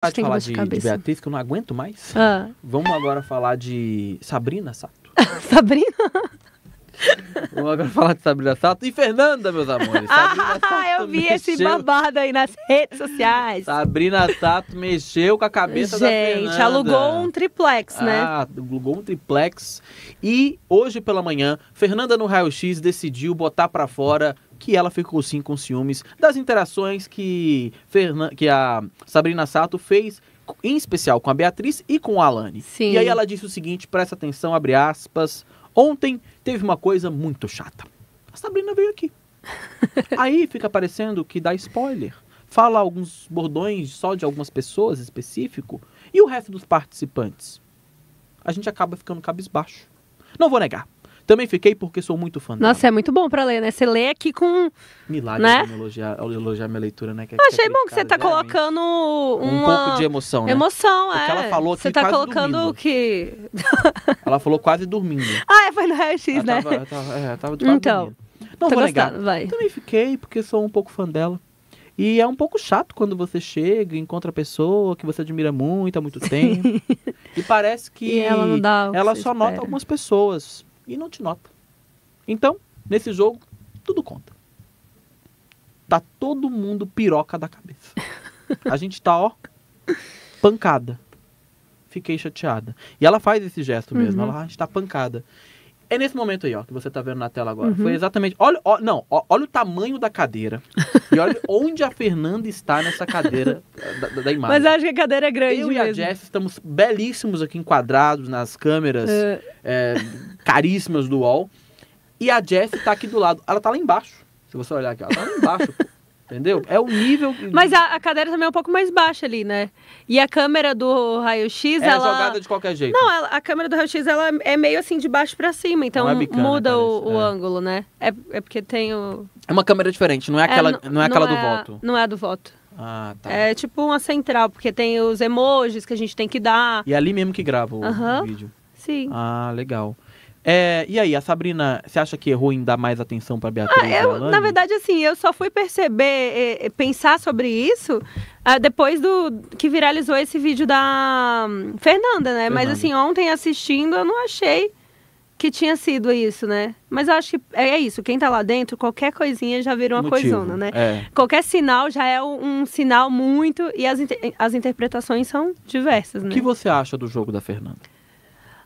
parar de falar de, de, Beatriz, que eu não aguento mais. Ah. Vamos agora falar de Sabrina Sato. Sabrina? Vou agora falar de Sabrina Sato e Fernanda, meus amores. ah, eu vi mexeu... esse babado aí nas redes sociais. Sabrina Sato mexeu com a cabeça Gente, da Fernanda. Gente, alugou um triplex, né? Ah, alugou um triplex. E hoje pela manhã, Fernanda no Raio X decidiu botar para fora que ela ficou sim com ciúmes das interações que, Fernan... que a Sabrina Sato fez em especial com a Beatriz e com a Alane. Sim. E aí ela disse o seguinte, presta atenção, abre aspas, Ontem teve uma coisa muito chata. A Sabrina veio aqui. Aí fica parecendo que dá spoiler. Fala alguns bordões só de algumas pessoas específico e o resto dos participantes. A gente acaba ficando cabisbaixo. Não vou negar. Também fiquei porque sou muito fã Nossa, dela. é muito bom para ler, né? Você lê aqui com. Milagre né? elogiar, elogiar minha leitura, né? Que, é que achei é bom que você tá colocando uma... um pouco de emoção, né? Emoção, é. Porque ela falou que Você tá colocando dormindo. o que. ela falou quase dormindo. Ah, é, foi no raio-x, né? Tava, tava, é, tava de então, dormindo. Não tá vou gostando, negar. Vai. Também fiquei porque sou um pouco fã dela. E é um pouco chato quando você chega, encontra a pessoa que você admira muito há muito tempo. e parece que e ela, não dá ela só espera. nota algumas pessoas e não te nota. Então, nesse jogo, tudo conta. Tá todo mundo piroca da cabeça. A gente tá, ó, pancada. Fiquei chateada. E ela faz esse gesto mesmo. Uhum. Ela, ah, a gente tá pancada. É nesse momento aí, ó, que você tá vendo na tela agora. Uhum. Foi exatamente. Olha, ó, não, ó, olha o tamanho da cadeira. e olha onde a Fernanda está nessa cadeira da, da, imagem. Mas acho que a cadeira é grande. Eu mesmo. e a Jess estamos belíssimos aqui enquadrados nas câmeras é. É, caríssimas do UOL. E a Jess tá aqui do lado. Ela tá lá embaixo. Se você olhar aqui, ela tá lá embaixo. Entendeu? É o nível. Mas a, a, cadeira também é um pouco mais baixa ali, né? E a câmera do raio-x, é ela. É jogada de qualquer jeito. Não, ela, a câmera do raio-x, ela é meio assim de baixo para cima, então é bicana, muda o, o é. ângulo, né? É, é porque tem o. É uma câmera diferente, não é, é aquela, não, não é aquela não do é voto. Não é a do voto. Ah, tá. É tipo uma central, porque tem os emojis que a gente tem que dar. E é ali mesmo que grava o, uh -huh. o vídeo. Sim. Ah, legal. É, e aí, a Sabrina, você acha que errou em dar mais atenção para Beatriz? Ah, eu, na verdade, assim, eu só fui perceber, é, é, pensar sobre isso ah, depois do que viralizou esse vídeo da hum, Fernanda, né? Fernanda. Mas assim, ontem assistindo, eu não achei que tinha sido isso, né? Mas eu acho que é, é isso. Quem tá lá dentro, qualquer coisinha já vira uma Motivo, coisona, né? É. Qualquer sinal já é um, um sinal muito. E as, inter as interpretações são diversas, né? O que você acha do jogo da Fernanda?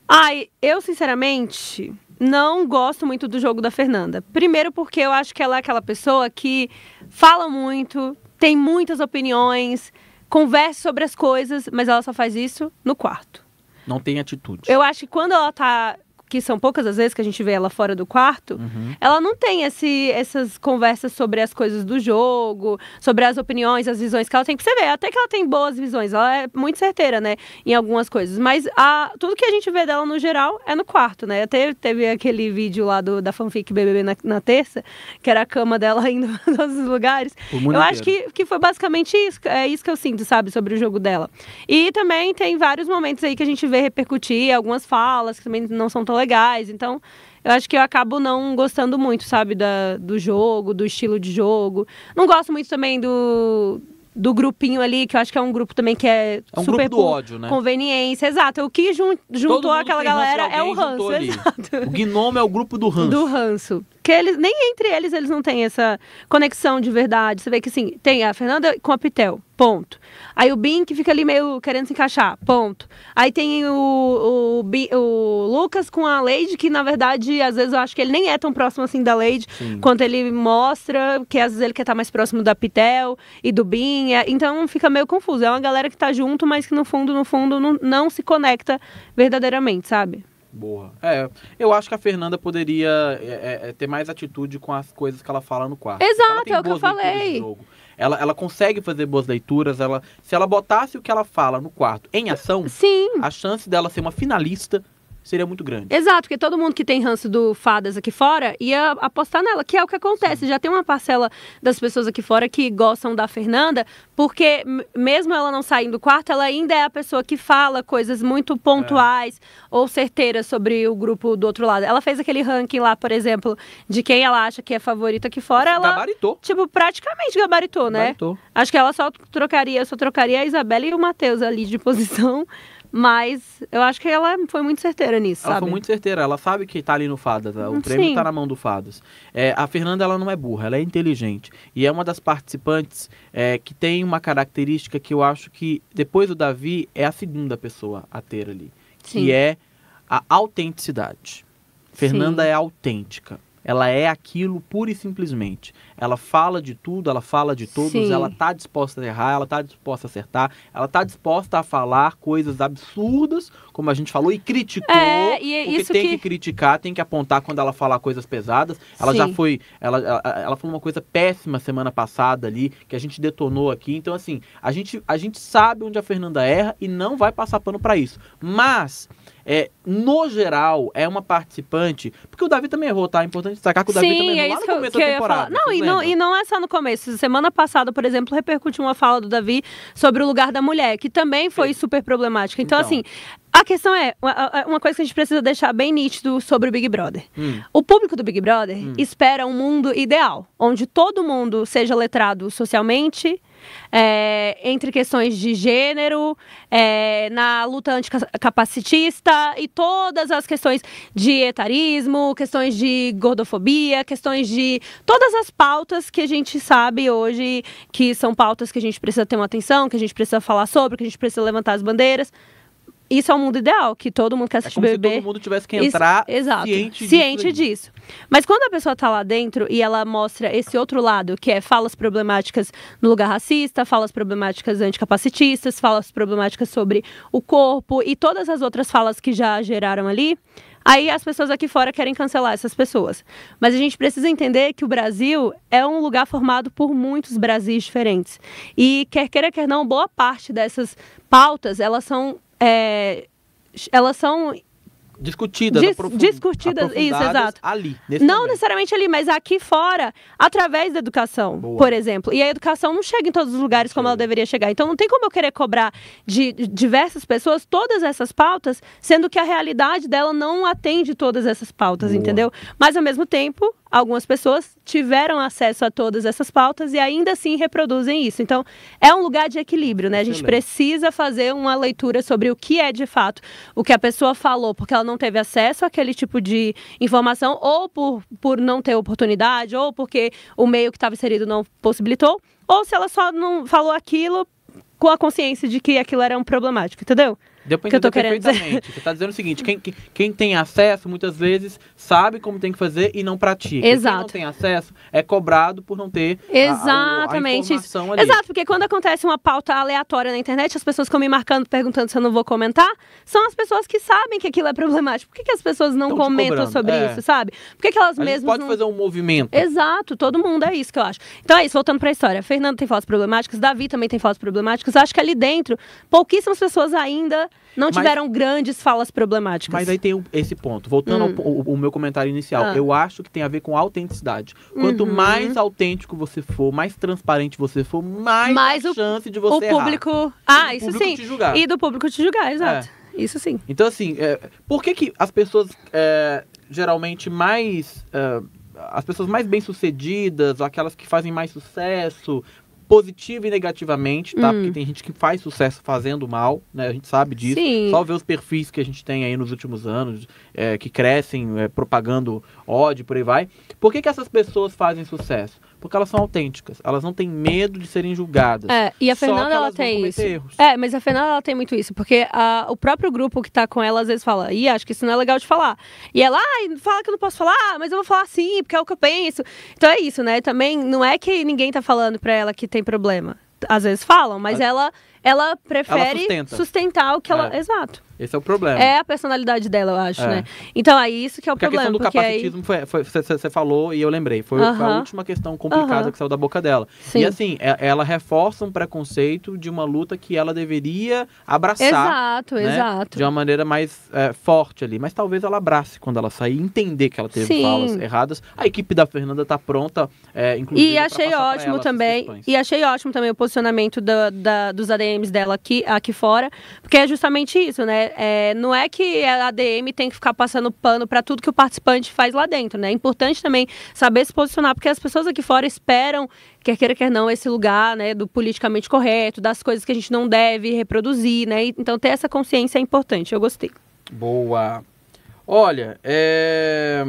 Ai, eu sinceramente não gosto muito do jogo da Fernanda. Primeiro porque eu acho que ela é aquela pessoa que fala muito, tem muitas opiniões, conversa sobre as coisas, mas ela só faz isso no quarto. Não tem atitude. Eu acho que quando ela tá que são poucas as vezes que a gente vê ela fora do quarto, uhum. ela não tem esse, essas conversas sobre as coisas do jogo, sobre as opiniões, as visões que ela tem. Porque você vê, até que ela tem boas visões, ela é muito certeira, né, em algumas coisas. Mas a, tudo que a gente vê dela no geral é no quarto, né? Até teve aquele vídeo lá do, da fanfic BBB na, na terça, que era a cama dela indo para todos os lugares. Eu inteiro. acho que, que foi basicamente isso, é isso que eu sinto, sabe, sobre o jogo dela. E também tem vários momentos aí que a gente vê repercutir, algumas falas que também não são tão legais. Então, eu acho que eu acabo não gostando muito, sabe, da, do jogo, do estilo de jogo. Não gosto muito também do, do grupinho ali, que eu acho que é um grupo também que é, é um super grupo do ódio, né? conveniência. Exato. É o que jun juntou aquela galera é o ranço. Exato. O gnomo é o grupo do ranço. Do ranço. Porque eles, nem entre eles eles não têm essa conexão de verdade. Você vê que assim, tem a Fernanda com a Pitel, ponto. Aí o Bin que fica ali meio querendo se encaixar, ponto. Aí tem o, o, o Lucas com a Lady, que na verdade, às vezes eu acho que ele nem é tão próximo assim da Lady Sim. quanto ele mostra, que às vezes ele quer estar tá mais próximo da Pitel e do Bin. É, então fica meio confuso. É uma galera que tá junto, mas que no fundo, no fundo, não, não se conecta verdadeiramente, sabe? Boa. É, eu acho que a Fernanda poderia é, é, é, ter mais atitude com as coisas que ela fala no quarto. Exato, é o que eu falei. Ela, ela consegue fazer boas leituras. Ela, se ela botasse o que ela fala no quarto em ação, Sim. a chance dela ser uma finalista seria muito grande. Exato, porque todo mundo que tem ranço do Fadas aqui fora ia apostar nela, que é o que acontece. Sim. Já tem uma parcela das pessoas aqui fora que gostam da Fernanda, porque mesmo ela não saindo do quarto, ela ainda é a pessoa que fala coisas muito pontuais é. ou certeiras sobre o grupo do outro lado. Ela fez aquele ranking lá, por exemplo, de quem ela acha que é favorita aqui fora. Assim, ela, gabaritou. Tipo, praticamente gabaritou, né? Gabaritou. Acho que ela só trocaria, só trocaria a Isabela e o Matheus ali de posição. Mas eu acho que ela foi muito certeira nisso, ela sabe? Ela foi muito certeira, ela sabe que tá ali no Fadas, o Sim. está tá na mão do Fadas. É, a Fernanda, ela não é burra, ela é inteligente. E é uma das participantes é, que tem uma característica que eu acho que, depois do Davi, é a segunda pessoa a ter ali. Sim. Que é a autenticidade. Fernanda Sim. é autêntica. Ela é aquilo pura e simplesmente. Ela fala de tudo, ela fala de todos, Sim. ela tá disposta a errar, ela tá disposta a acertar, ela tá disposta a falar coisas absurdas, como a gente falou, e criticou. É, e é o que tem que... que... criticar, tem que apontar quando ela falar coisas pesadas. Ela Sim. já foi. Ela, ela, ela falou uma coisa péssima semana passada ali, que a gente detonou aqui. Então, assim, a gente, a gente sabe onde a Fernanda erra e não vai passar pano para isso. Mas. É, no geral, é uma participante. Porque o Davi também errou, tá? É importante destacar que o Davi também errou é lá no começo da temporada. Não, e não, e não é só no começo. Semana passada, por exemplo, repercutiu uma fala do Davi sobre o lugar da mulher, que também foi Sim. super problemática. Então, então, assim, a questão é, uma coisa que a gente precisa deixar bem nítido sobre o Big Brother. Hum. O público do Big Brother hum. espera um mundo ideal, onde todo mundo seja letrado socialmente, é, entre questões de gênero, é, na luta anticapacitista e todas as questões de etarismo, questões de gordofobia, questões de todas as pautas que a gente sabe hoje que são pautas que a gente precisa ter uma atenção, que a gente precisa falar sobre, que a gente precisa levantar as bandeiras isso é o um mundo ideal, que todo mundo quer assistir é como BBB. Se todo mundo tivesse que entrar isso, exato, ciente, ciente disso, disso, Mas quando a pessoa tá lá dentro e ela mostra esse outro lado, que é falas problemáticas no lugar racista, falas problemáticas anticapacitistas, falas problemáticas sobre o corpo e todas as outras falas que já geraram ali, Aí as pessoas aqui fora querem cancelar essas pessoas. Mas a gente precisa entender que o Brasil é um lugar formado por muitos Brasis diferentes. E quer queira, quer não, boa parte dessas pautas, elas são é, elas são discutidas, Dis, discutidas, isso, exato. Ali, não momento. necessariamente ali, mas aqui fora, através da educação, Boa. por exemplo. E a educação não chega em todos os lugares como ela deveria chegar. Então não tem como eu querer cobrar de diversas pessoas todas essas pautas, sendo que a realidade dela não atende todas essas pautas, Boa. entendeu? Mas ao mesmo tempo, algumas pessoas tiveram acesso a todas essas pautas e ainda assim reproduzem isso. Então, é um lugar de equilíbrio, né? A gente precisa fazer uma leitura sobre o que é de fato o que a pessoa falou, porque ela não teve acesso àquele tipo de informação, ou por, por não ter oportunidade, ou porque o meio que estava inserido não possibilitou, ou se ela só não falou aquilo com a consciência de que aquilo era um problemático, entendeu? Deu pra que eu tô querendo perfeitamente. Dizer. Você tá dizendo o seguinte: quem, quem tem acesso, muitas vezes, sabe como tem que fazer e não pratica. Exato. Quem não tem acesso é cobrado por não ter. Exatamente. A, a informação ali. Exato, porque quando acontece uma pauta aleatória na internet, as pessoas ficam me marcando, perguntando se eu não vou comentar, são as pessoas que sabem que aquilo é problemático. Por que, que as pessoas não comentam sobre é. isso, sabe? Por que, que elas a mesmas. Pode não... fazer um movimento. Exato, todo mundo é isso que eu acho. Então é isso, voltando pra história. Fernando tem fotos problemáticas, Davi também tem fotos problemáticas. Acho que ali dentro, pouquíssimas pessoas ainda não tiveram grandes falas problemáticas. Mas aí tem esse ponto. Voltando hum. ao, ao, ao, meu comentário inicial, ah. eu acho que tem a ver com autenticidade. Quanto uhum. mais autêntico você for, mais transparente você for, mais, mais o, chance de você o público... Errar. Ah, do isso público sim. E do público te julgar, exato. É. Isso sim. Então, assim, é, por que, que as pessoas é, geralmente mais é, as pessoas mais bem-sucedidas, aquelas que fazem mais sucesso, positiva e negativamente, tá? Hum. Porque tem gente que faz sucesso fazendo mal, né? A gente sabe disso. Sim. Só ver os perfis que a gente tem aí nos últimos anos, é, que crescem é, propagando ódio, por aí vai. Por que, que essas pessoas fazem sucesso? porque elas são autênticas. Elas não têm medo de serem julgadas. É, e a Fernanda ela tem isso. Erros. É, mas a Fernanda ela tem muito isso, porque a, o próprio grupo que tá com ela às vezes fala: "Ih, acho que isso não é legal de falar". E ela: "Ai, fala que eu não posso falar, mas eu vou falar sim, porque é o que eu penso". Então é isso, né? Também não é que ninguém tá falando para ela que tem problema. Às vezes falam, mas ela ela prefere ela sustentar o que ela, é. exato. Esse é o problema. É a personalidade dela, eu acho, é. né? Então, é isso que é o porque problema. A questão do capacitismo aí... foi, você falou e eu lembrei. Foi uh -huh. a última questão complicada uh -huh. que saiu da boca dela. Sim. E assim, é, ela reforça um preconceito de uma luta que ela deveria abraçar. Exato, né? exato. De uma maneira mais é, forte ali. Mas talvez ela abrace quando ela sair, entender que ela teve Sim. falas erradas. A equipe da Fernanda tá pronta, é, inclusive. E achei ótimo também. E achei ótimo também o posicionamento da, da, dos ADMs dela aqui, aqui fora, porque é justamente isso, né? É, é, não é que a ADM tem que ficar passando pano para tudo que o participante faz lá dentro, né? É importante também saber se posicionar, porque as pessoas aqui fora esperam, quer queira, quer não, esse lugar, né, do politicamente correto, das coisas que a gente não deve reproduzir, né? Então, ter essa consciência é importante. Eu gostei. Boa. Olha, é...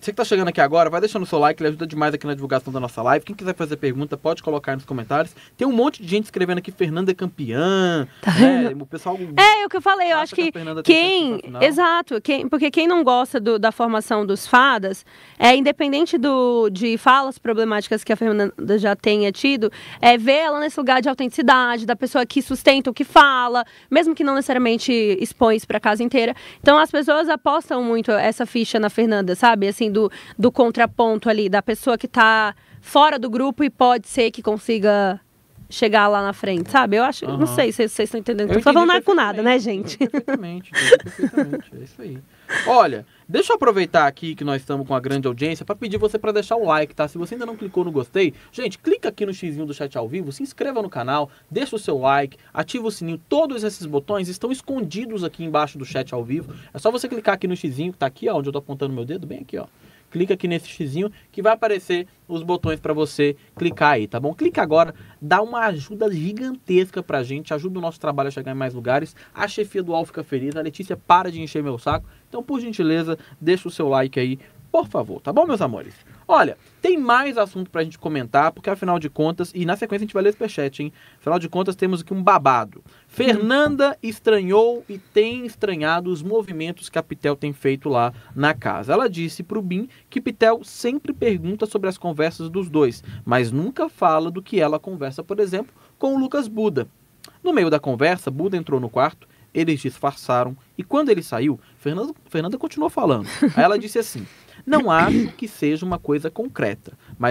Você que está chegando aqui agora, vai deixando o seu like, ele ajuda demais aqui na divulgação da nossa live. Quem quiser fazer pergunta, pode colocar aí nos comentários. Tem um monte de gente escrevendo aqui, Fernanda é campeã. Tá né? O pessoal. É, é, o que eu falei, eu acho que, que quem. Exato, quem, porque quem não gosta do, da formação dos fadas, é independente do, de falas problemáticas que a Fernanda já tenha tido, é ver ela nesse lugar de autenticidade, da pessoa que sustenta o que fala, mesmo que não necessariamente expõe isso pra casa inteira. Então as pessoas apostam muito essa ficha na Fernanda, sabe? Assim, do, do contraponto ali, da pessoa que está fora do grupo e pode ser que consiga chegar lá na frente, sabe? Eu acho, uhum. não sei se vocês estão entendendo. Eu não tô falando com nada, né, gente? Perfeitamente, perfeitamente. é isso aí. Olha, deixa eu aproveitar aqui que nós estamos com a grande audiência para pedir você para deixar o like, tá? Se você ainda não clicou no gostei, gente, clica aqui no xizinho do chat ao vivo, se inscreva no canal, deixa o seu like, ativa o sininho. Todos esses botões estão escondidos aqui embaixo do chat ao vivo. É só você clicar aqui no xizinho, que tá aqui, ó, onde eu tô apontando meu dedo, bem aqui, ó clica aqui nesse xizinho que vai aparecer os botões para você clicar aí, tá bom? Clica agora, dá uma ajuda gigantesca pra gente, ajuda o nosso trabalho a chegar em mais lugares. A chefia do UOL fica feliz, a Letícia para de encher meu saco. Então, por gentileza, deixa o seu like aí, por favor, tá bom, meus amores? Olha, tem mais assunto pra gente comentar, porque afinal de contas, e na sequência a gente vai ler esse pechete, hein? Afinal de contas, temos aqui um babado. Fernanda estranhou e tem estranhado os movimentos que a Pitel tem feito lá na casa. Ela disse pro Bim que Pitel sempre pergunta sobre as conversas dos dois, mas nunca fala do que ela conversa, por exemplo, com o Lucas Buda. No meio da conversa, Buda entrou no quarto eles disfarçaram. E quando ele saiu, Fernanda, Fernanda continuou falando. Aí ela disse assim: não acho que seja uma coisa concreta, mas